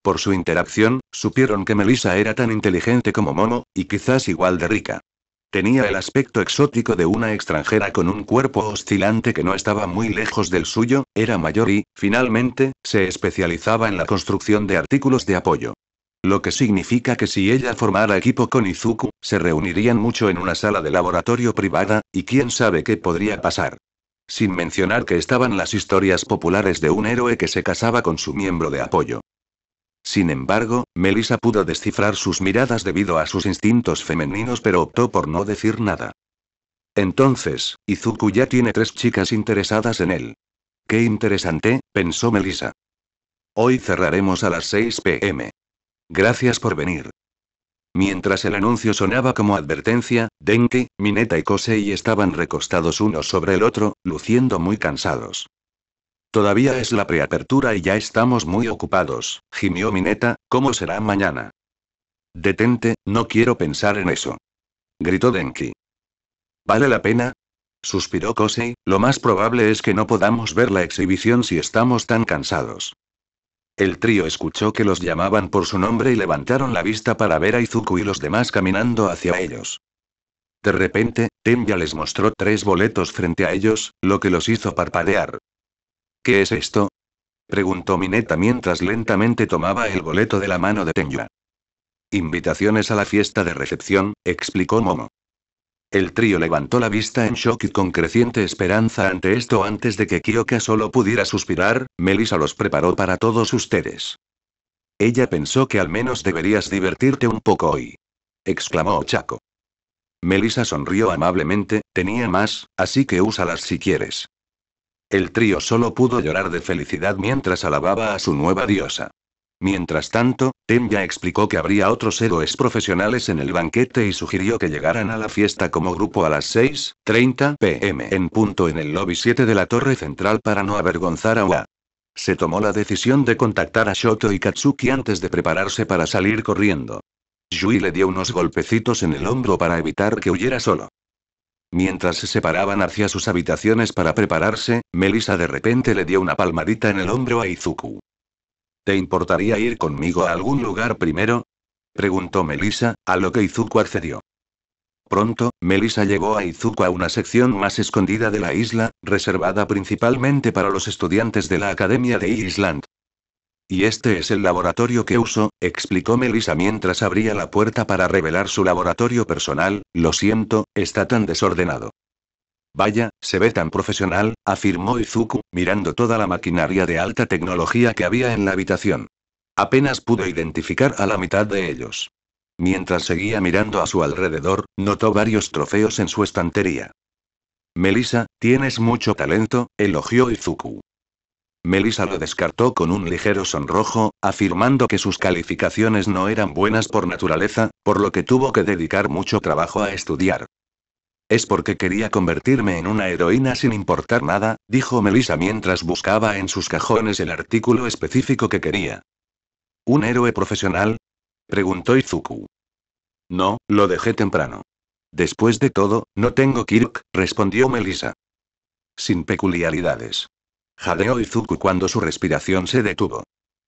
Por su interacción, supieron que Melissa era tan inteligente como Momo, y quizás igual de rica. Tenía el aspecto exótico de una extranjera con un cuerpo oscilante que no estaba muy lejos del suyo, era mayor y, finalmente, se especializaba en la construcción de artículos de apoyo. Lo que significa que si ella formara equipo con Izuku, se reunirían mucho en una sala de laboratorio privada, y quién sabe qué podría pasar. Sin mencionar que estaban las historias populares de un héroe que se casaba con su miembro de apoyo. Sin embargo, Melissa pudo descifrar sus miradas debido a sus instintos femeninos pero optó por no decir nada. Entonces, Izuku ya tiene tres chicas interesadas en él. Qué interesante, pensó Melissa. Hoy cerraremos a las 6 pm. Gracias por venir. Mientras el anuncio sonaba como advertencia, Denki, Mineta y Kosei estaban recostados uno sobre el otro, luciendo muy cansados. Todavía es la preapertura y ya estamos muy ocupados, gimió Mineta, ¿cómo será mañana? Detente, no quiero pensar en eso. Gritó Denki. ¿Vale la pena? Suspiró Kosei, lo más probable es que no podamos ver la exhibición si estamos tan cansados. El trío escuchó que los llamaban por su nombre y levantaron la vista para ver a Izuku y los demás caminando hacia ellos. De repente, Tenya les mostró tres boletos frente a ellos, lo que los hizo parpadear. ¿Qué es esto? preguntó Mineta mientras lentamente tomaba el boleto de la mano de Tenya. Invitaciones a la fiesta de recepción, explicó Momo. El trío levantó la vista en shock y con creciente esperanza ante esto antes de que Kiyoka solo pudiera suspirar, Melissa los preparó para todos ustedes. Ella pensó que al menos deberías divertirte un poco hoy. exclamó Chaco. Melissa sonrió amablemente, tenía más, así que úsalas si quieres. El trío solo pudo llorar de felicidad mientras alababa a su nueva diosa. Mientras tanto, Tenya explicó que habría otros héroes profesionales en el banquete y sugirió que llegaran a la fiesta como grupo a las 6:30 pm en punto en el lobby 7 de la Torre Central para no avergonzar a Wa. Se tomó la decisión de contactar a Shoto y Katsuki antes de prepararse para salir corriendo. Yui le dio unos golpecitos en el hombro para evitar que huyera solo. Mientras se separaban hacia sus habitaciones para prepararse, Melissa de repente le dio una palmadita en el hombro a Izuku. ¿Te importaría ir conmigo a algún lugar primero? preguntó Melissa, a lo que Izuku accedió. Pronto, Melissa llevó a Izuku a una sección más escondida de la isla, reservada principalmente para los estudiantes de la Academia de Island. Y este es el laboratorio que uso, explicó Melissa mientras abría la puerta para revelar su laboratorio personal, lo siento, está tan desordenado. Vaya, se ve tan profesional, afirmó Izuku, mirando toda la maquinaria de alta tecnología que había en la habitación. Apenas pudo identificar a la mitad de ellos. Mientras seguía mirando a su alrededor, notó varios trofeos en su estantería. Melissa, tienes mucho talento, elogió Izuku. Melissa lo descartó con un ligero sonrojo, afirmando que sus calificaciones no eran buenas por naturaleza, por lo que tuvo que dedicar mucho trabajo a estudiar. Es porque quería convertirme en una heroína sin importar nada, dijo Melissa mientras buscaba en sus cajones el artículo específico que quería. ¿Un héroe profesional? preguntó Izuku. No, lo dejé temprano. Después de todo, no tengo Kirk, respondió Melissa. Sin peculiaridades jadeó Izuku cuando su respiración se detuvo.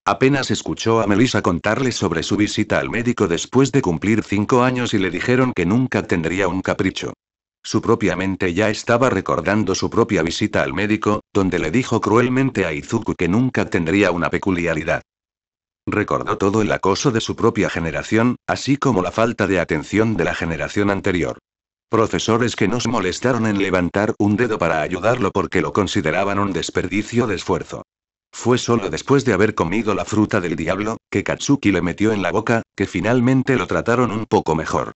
Apenas escuchó a Melissa contarle sobre su visita al médico después de cumplir cinco años y le dijeron que nunca tendría un capricho. Su propia mente ya estaba recordando su propia visita al médico, donde le dijo cruelmente a Izuku que nunca tendría una peculiaridad. Recordó todo el acoso de su propia generación, así como la falta de atención de la generación anterior. Profesores que no se molestaron en levantar un dedo para ayudarlo porque lo consideraban un desperdicio de esfuerzo. Fue solo después de haber comido la fruta del diablo, que Katsuki le metió en la boca, que finalmente lo trataron un poco mejor.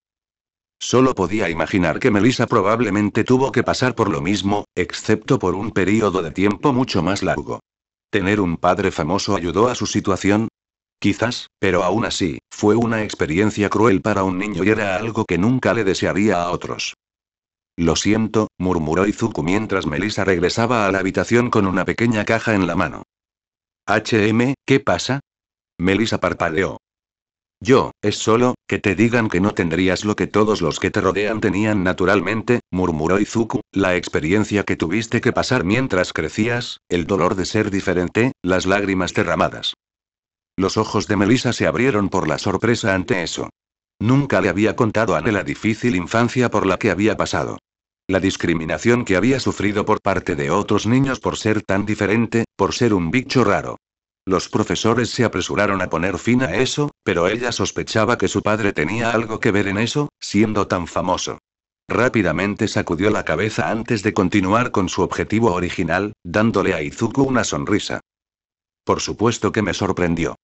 Solo podía imaginar que Melissa probablemente tuvo que pasar por lo mismo, excepto por un periodo de tiempo mucho más largo. Tener un padre famoso ayudó a su situación, Quizás, pero aún así, fue una experiencia cruel para un niño y era algo que nunca le desearía a otros. Lo siento, murmuró Izuku mientras Melissa regresaba a la habitación con una pequeña caja en la mano. HM, ¿qué pasa? Melissa parpadeó. Yo, es solo, que te digan que no tendrías lo que todos los que te rodean tenían naturalmente, murmuró Izuku, la experiencia que tuviste que pasar mientras crecías, el dolor de ser diferente, las lágrimas derramadas. Los ojos de Melissa se abrieron por la sorpresa ante eso. Nunca le había contado a Anne la difícil infancia por la que había pasado. La discriminación que había sufrido por parte de otros niños por ser tan diferente, por ser un bicho raro. Los profesores se apresuraron a poner fin a eso, pero ella sospechaba que su padre tenía algo que ver en eso, siendo tan famoso. Rápidamente sacudió la cabeza antes de continuar con su objetivo original, dándole a Izuku una sonrisa. Por supuesto que me sorprendió.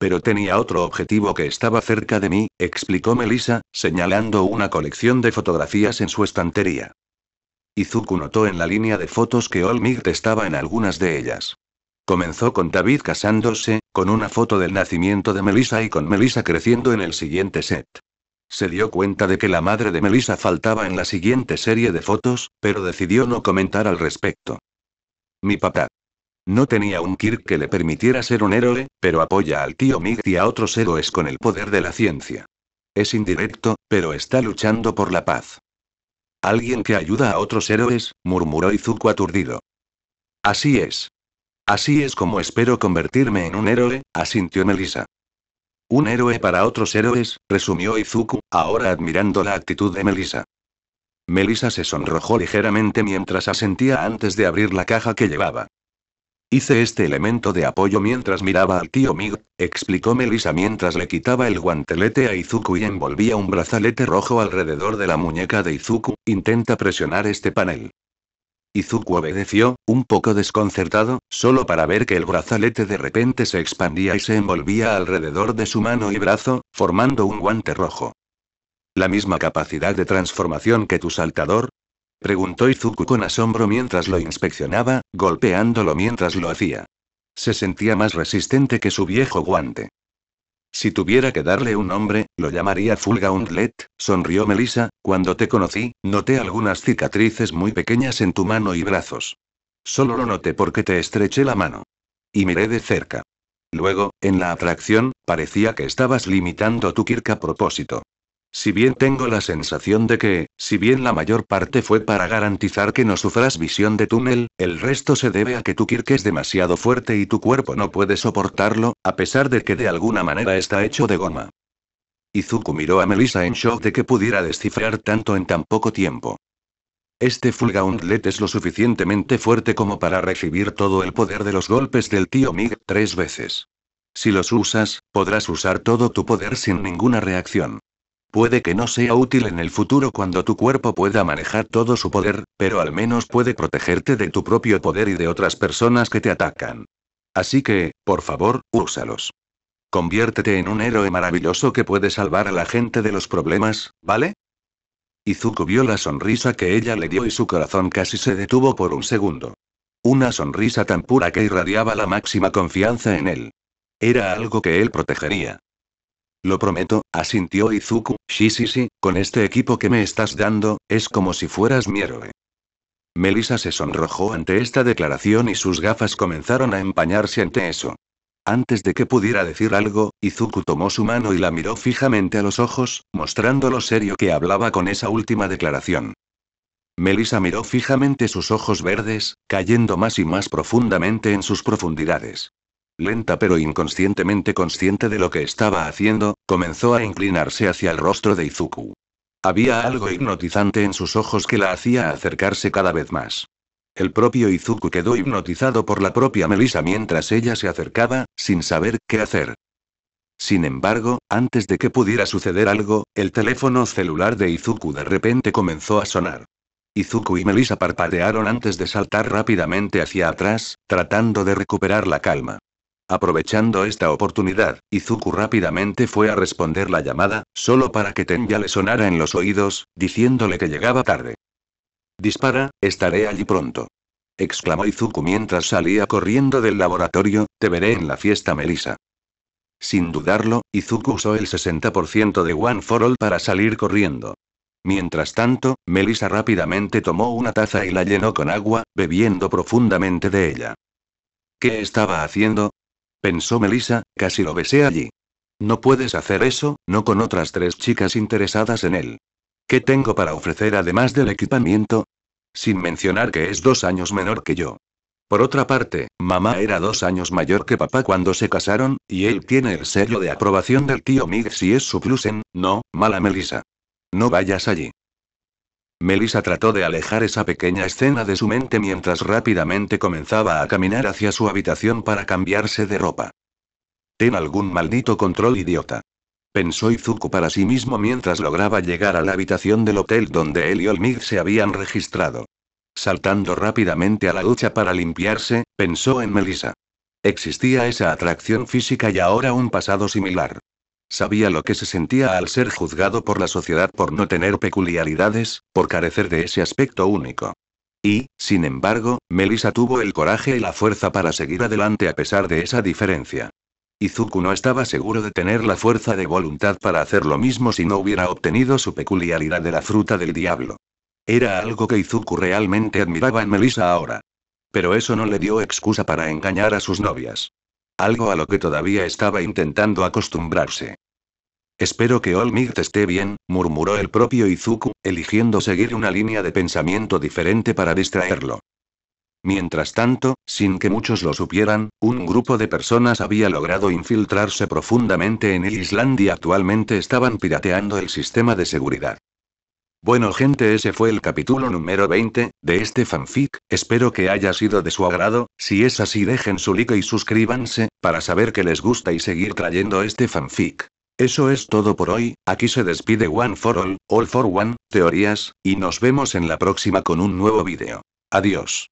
Pero tenía otro objetivo que estaba cerca de mí, explicó Melissa, señalando una colección de fotografías en su estantería. Izuku notó en la línea de fotos que Olmigt estaba en algunas de ellas. Comenzó con David casándose, con una foto del nacimiento de Melissa y con Melissa creciendo en el siguiente set. Se dio cuenta de que la madre de Melissa faltaba en la siguiente serie de fotos, pero decidió no comentar al respecto. Mi papá. No tenía un Kirk que le permitiera ser un héroe, pero apoya al tío Mig y a otros héroes con el poder de la ciencia. Es indirecto, pero está luchando por la paz. Alguien que ayuda a otros héroes, murmuró Izuku aturdido. Así es. Así es como espero convertirme en un héroe, asintió Melissa. Un héroe para otros héroes, resumió Izuku, ahora admirando la actitud de Melissa. Melissa se sonrojó ligeramente mientras asentía antes de abrir la caja que llevaba. Hice este elemento de apoyo mientras miraba al tío Mig, explicó Melissa mientras le quitaba el guantelete a Izuku y envolvía un brazalete rojo alrededor de la muñeca de Izuku, intenta presionar este panel. Izuku obedeció, un poco desconcertado, solo para ver que el brazalete de repente se expandía y se envolvía alrededor de su mano y brazo, formando un guante rojo. La misma capacidad de transformación que tu saltador, Preguntó Izuku con asombro mientras lo inspeccionaba, golpeándolo mientras lo hacía. Se sentía más resistente que su viejo guante. Si tuviera que darle un nombre, lo llamaría Fulga sonrió Melissa. Cuando te conocí, noté algunas cicatrices muy pequeñas en tu mano y brazos. Solo lo noté porque te estreché la mano. Y miré de cerca. Luego, en la atracción, parecía que estabas limitando tu kirka a propósito. Si bien tengo la sensación de que, si bien la mayor parte fue para garantizar que no sufras visión de túnel, el resto se debe a que tu Kirk es demasiado fuerte y tu cuerpo no puede soportarlo, a pesar de que de alguna manera está hecho de goma. Izuku miró a Melissa en shock de que pudiera descifrar tanto en tan poco tiempo. Este full es lo suficientemente fuerte como para recibir todo el poder de los golpes del tío Mig tres veces. Si los usas, podrás usar todo tu poder sin ninguna reacción. Puede que no sea útil en el futuro cuando tu cuerpo pueda manejar todo su poder, pero al menos puede protegerte de tu propio poder y de otras personas que te atacan. Así que, por favor, úsalos. Conviértete en un héroe maravilloso que puede salvar a la gente de los problemas, ¿vale? Izuku vio la sonrisa que ella le dio y su corazón casi se detuvo por un segundo. Una sonrisa tan pura que irradiaba la máxima confianza en él. Era algo que él protegería. Lo prometo, asintió Izuku, sí sí sí, con este equipo que me estás dando, es como si fueras mi héroe. Melissa se sonrojó ante esta declaración y sus gafas comenzaron a empañarse ante eso. Antes de que pudiera decir algo, Izuku tomó su mano y la miró fijamente a los ojos, mostrando lo serio que hablaba con esa última declaración. Melissa miró fijamente sus ojos verdes, cayendo más y más profundamente en sus profundidades. Lenta pero inconscientemente consciente de lo que estaba haciendo, comenzó a inclinarse hacia el rostro de Izuku. Había algo hipnotizante en sus ojos que la hacía acercarse cada vez más. El propio Izuku quedó hipnotizado por la propia Melissa mientras ella se acercaba, sin saber qué hacer. Sin embargo, antes de que pudiera suceder algo, el teléfono celular de Izuku de repente comenzó a sonar. Izuku y Melissa parpadearon antes de saltar rápidamente hacia atrás, tratando de recuperar la calma. Aprovechando esta oportunidad, Izuku rápidamente fue a responder la llamada, solo para que Tenya le sonara en los oídos, diciéndole que llegaba tarde. Dispara, estaré allí pronto. Exclamó Izuku mientras salía corriendo del laboratorio, te veré en la fiesta Melissa. Sin dudarlo, Izuku usó el 60% de One for All para salir corriendo. Mientras tanto, Melissa rápidamente tomó una taza y la llenó con agua, bebiendo profundamente de ella. ¿Qué estaba haciendo? pensó Melissa, casi lo besé allí. No puedes hacer eso, no con otras tres chicas interesadas en él. ¿Qué tengo para ofrecer además del equipamiento? Sin mencionar que es dos años menor que yo. Por otra parte, mamá era dos años mayor que papá cuando se casaron, y él tiene el sello de aprobación del tío Mig si es su plusen, no, mala Melissa. No vayas allí. Melissa trató de alejar esa pequeña escena de su mente mientras rápidamente comenzaba a caminar hacia su habitación para cambiarse de ropa. Ten algún maldito control idiota. Pensó Izuku para sí mismo mientras lograba llegar a la habitación del hotel donde él y Olmig se habían registrado. Saltando rápidamente a la ducha para limpiarse, pensó en Melissa. Existía esa atracción física y ahora un pasado similar. Sabía lo que se sentía al ser juzgado por la sociedad por no tener peculiaridades, por carecer de ese aspecto único. Y, sin embargo, Melissa tuvo el coraje y la fuerza para seguir adelante a pesar de esa diferencia. Izuku no estaba seguro de tener la fuerza de voluntad para hacer lo mismo si no hubiera obtenido su peculiaridad de la fruta del diablo. Era algo que Izuku realmente admiraba en Melissa ahora. Pero eso no le dio excusa para engañar a sus novias algo a lo que todavía estaba intentando acostumbrarse. Espero que Olmigt esté bien, murmuró el propio Izuku, eligiendo seguir una línea de pensamiento diferente para distraerlo. Mientras tanto, sin que muchos lo supieran, un grupo de personas había logrado infiltrarse profundamente en el Islandia y actualmente estaban pirateando el sistema de seguridad. Bueno gente ese fue el capítulo número 20, de este fanfic, espero que haya sido de su agrado, si es así dejen su like y suscríbanse, para saber que les gusta y seguir trayendo este fanfic. Eso es todo por hoy, aquí se despide One for All, All for One, teorías, y nos vemos en la próxima con un nuevo vídeo. Adiós.